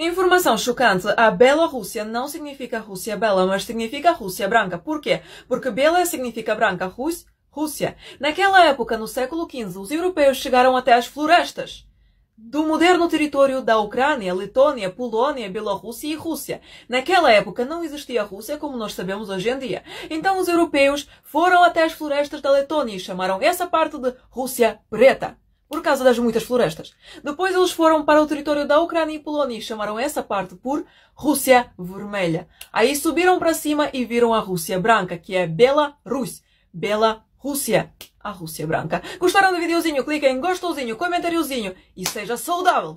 Informação chocante. A Bela Rússia não significa Rússia bela, mas significa Rússia branca. Por quê? Porque bela significa branca, Rússia, Rússia. Naquela época, no século XV, os europeus chegaram até as florestas do moderno território da Ucrânia, Letônia, Polônia, Bielorrússia e Rússia. Naquela época não existia Rússia como nós sabemos hoje em dia. Então os europeus foram até as florestas da Letônia e chamaram essa parte de Rússia Preta por causa das muitas florestas. Depois eles foram para o território da Ucrânia e Polônia e chamaram essa parte por Rússia Vermelha. Aí subiram para cima e viram a Rússia Branca, que é Bela Rus, Bela Rússia, a Rússia Branca. Gostaram do videozinho? Cliquem em gostouzinho, comentáriozinho e seja saudável!